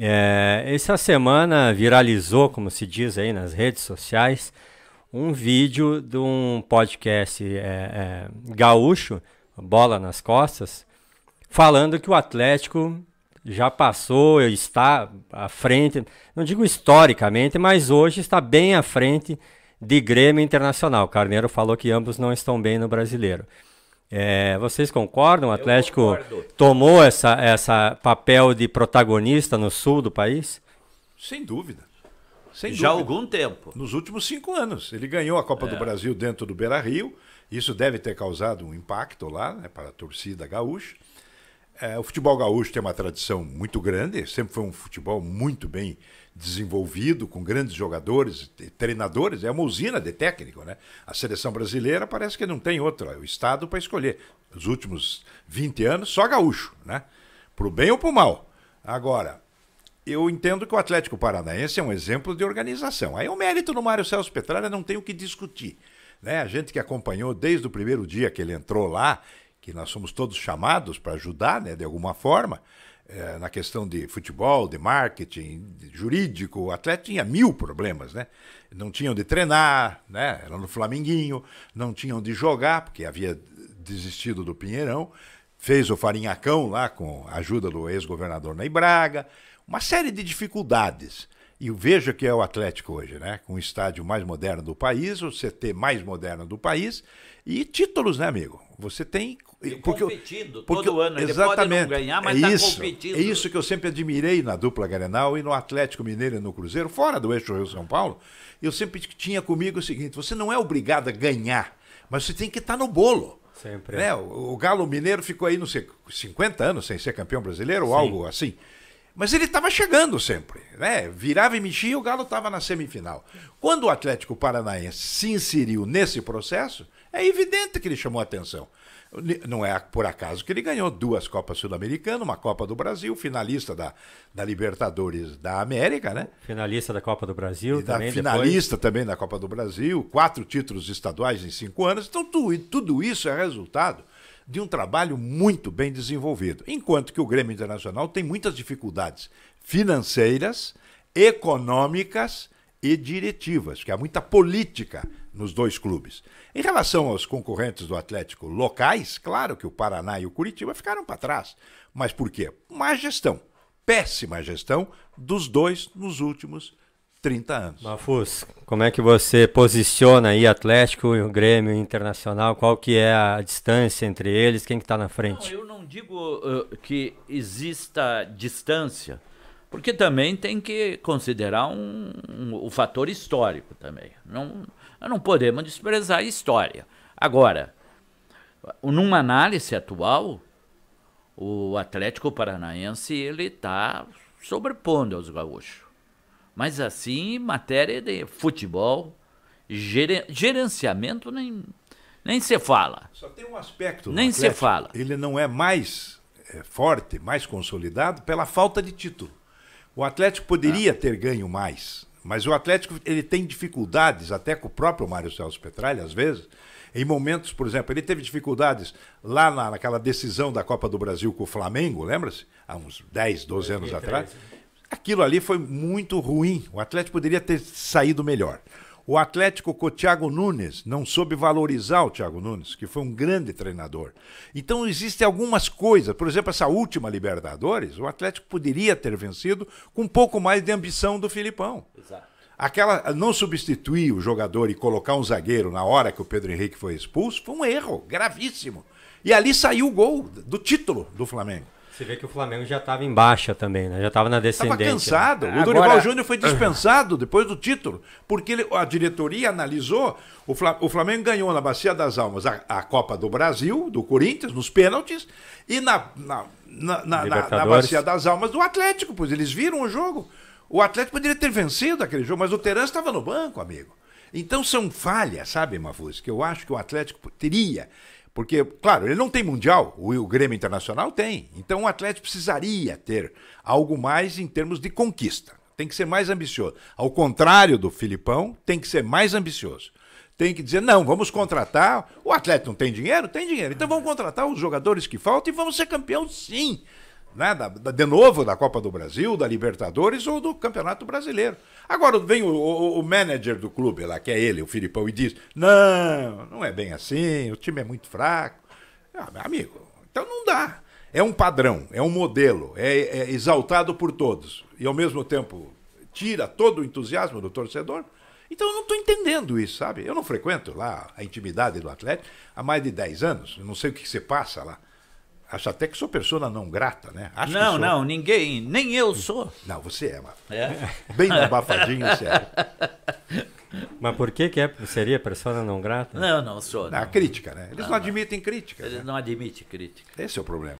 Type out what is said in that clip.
É, essa semana viralizou, como se diz aí nas redes sociais, um vídeo de um podcast é, é, gaúcho, Bola nas Costas, falando que o Atlético já passou, está à frente, não digo historicamente, mas hoje está bem à frente de Grêmio Internacional. Carneiro falou que ambos não estão bem no brasileiro. É, vocês concordam? O Atlético tomou essa, essa papel de protagonista no sul do país? Sem dúvida. Sem Já há algum tempo. Nos últimos cinco anos. Ele ganhou a Copa é. do Brasil dentro do Beira Rio. Isso deve ter causado um impacto lá né, para a torcida gaúcha. É, o futebol gaúcho tem uma tradição muito grande, sempre foi um futebol muito bem desenvolvido, com grandes jogadores, treinadores, é uma usina de técnico, né? A seleção brasileira parece que não tem outra, o Estado para escolher. Nos últimos 20 anos, só gaúcho, né? Pro bem ou pro mal. Agora, eu entendo que o Atlético Paranaense é um exemplo de organização. Aí o é mérito do Mário Celso Petralha não tem o que discutir. Né? A gente que acompanhou desde o primeiro dia que ele entrou lá que nós somos todos chamados para ajudar, né, de alguma forma, é, na questão de futebol, de marketing, de jurídico, o atleta tinha mil problemas, né? Não tinham de treinar, né? Era no Flamenguinho, não tinham de jogar, porque havia desistido do Pinheirão, fez o farinhacão lá com a ajuda do ex-governador Ney Braga, uma série de dificuldades. E veja que é o Atlético hoje, né? Com o estádio mais moderno do país, o CT mais moderno do país e títulos, né, amigo? Você tem porque, competindo porque, todo ano. Ele pode não ganhar, mas está é tá competindo. É isso que eu sempre admirei na dupla garenal e no Atlético Mineiro e no Cruzeiro, fora do eixo Rio-São Paulo. Eu sempre tinha comigo o seguinte, você não é obrigado a ganhar, mas você tem que estar tá no bolo. Sempre. Né? O, o, Galo Mineiro ficou aí, não sei, 50 anos sem ser campeão brasileiro Sim. ou algo assim. Mas ele estava chegando sempre, né? Virava e mexia, o Galo estava na semifinal. Quando o Atlético Paranaense se inseriu nesse processo, é evidente que ele chamou atenção. Não é por acaso que ele ganhou duas Copas Sul-Americanas, uma Copa do Brasil, finalista da, da Libertadores da América, né? Finalista da Copa do Brasil e também. Da finalista depois... também da Copa do Brasil, quatro títulos estaduais em cinco anos. Então, tu, tudo isso é resultado de um trabalho muito bem desenvolvido. Enquanto que o Grêmio Internacional tem muitas dificuldades financeiras, econômicas e diretivas, que há muita política nos dois clubes. Em relação aos concorrentes do Atlético locais, claro que o Paraná e o Curitiba ficaram para trás. Mas por quê? Má gestão, péssima gestão dos dois nos últimos anos 30 anos. Mafus, como é que você posiciona aí Atlético e o Grêmio Internacional? Qual que é a distância entre eles? Quem que está na frente? Não, eu não digo uh, que exista distância, porque também tem que considerar um, um, o fator histórico também. Não, não podemos desprezar a história. Agora, numa análise atual, o Atlético Paranaense ele está sobrepondo aos gaúchos. Mas assim, matéria de futebol, gerenciamento nem, nem se fala. Só tem um aspecto. Nem se fala. Ele não é mais é, forte, mais consolidado pela falta de título. O Atlético poderia ah. ter ganho mais, mas o Atlético ele tem dificuldades, até com o próprio Mário Celso Petralha, às vezes, em momentos, por exemplo, ele teve dificuldades lá na, naquela decisão da Copa do Brasil com o Flamengo, lembra-se? Há uns 10, 12 anos atrás. Né? aquilo ali foi muito ruim. O Atlético poderia ter saído melhor. O Atlético com o Thiago Nunes não soube valorizar o Thiago Nunes, que foi um grande treinador. Então existem algumas coisas, por exemplo, essa última Libertadores, o Atlético poderia ter vencido com um pouco mais de ambição do Filipão. Exato. Aquela não substituir o jogador e colocar um zagueiro na hora que o Pedro Henrique foi expulso foi um erro gravíssimo. E ali saiu o gol do título do Flamengo. Você vê que o Flamengo já estava em baixa também, né? Já estava na descendência. Estava né? cansado. Né? O Agora... Dorival Júnior foi dispensado depois do título, porque ele, a diretoria analisou. O, flam o Flamengo ganhou na Bacia das Almas a, a, Copa do Brasil, do Corinthians, nos pênaltis, e na, na, na, na, na Bacia das Almas do Atlético, pois eles viram o jogo. O Atlético poderia ter vencido aquele jogo, mas o Terence estava no banco, amigo. Então são falhas, sabe, Mafuz, que eu acho que o Atlético teria porque, claro, ele não tem mundial, o Grêmio Internacional tem. Então o Atlético precisaria ter algo mais em termos de conquista. Tem que ser mais ambicioso. Ao contrário do Filipão, tem que ser mais ambicioso tem que dizer, não, vamos contratar. O atleta não tem dinheiro? Tem dinheiro. Então vamos contratar os jogadores que faltam e vamos ser campeão sim né, da, da, de novo da Copa do Brasil, da Libertadores ou do Campeonato Brasileiro. Agora vem o, o, o, manager do clube lá, que é ele, o Filipão, e diz: não, não é bem assim, o time é muito fraco. Ah, amigo, então não dá. É um padrão, é um modelo, é, é exaltado por todos e ao mesmo tempo tira todo o entusiasmo do torcedor. Então eu não estou entendendo isso, sabe? Eu não frequento lá a intimidade do Atlético há mais de 10 anos, eu não sei o que se passa lá. Acho até que sou pessoa não grata, né? Acho não, não, ninguém, nem eu sou. Não, você é, mas é. bem abafadinho, é. Mas por que, que é, seria pessoa não grata? Não, não sou. Não. A crítica, né? Eles não, não admitem crítica. Eles né? não admitem crítica. Esse é o problema.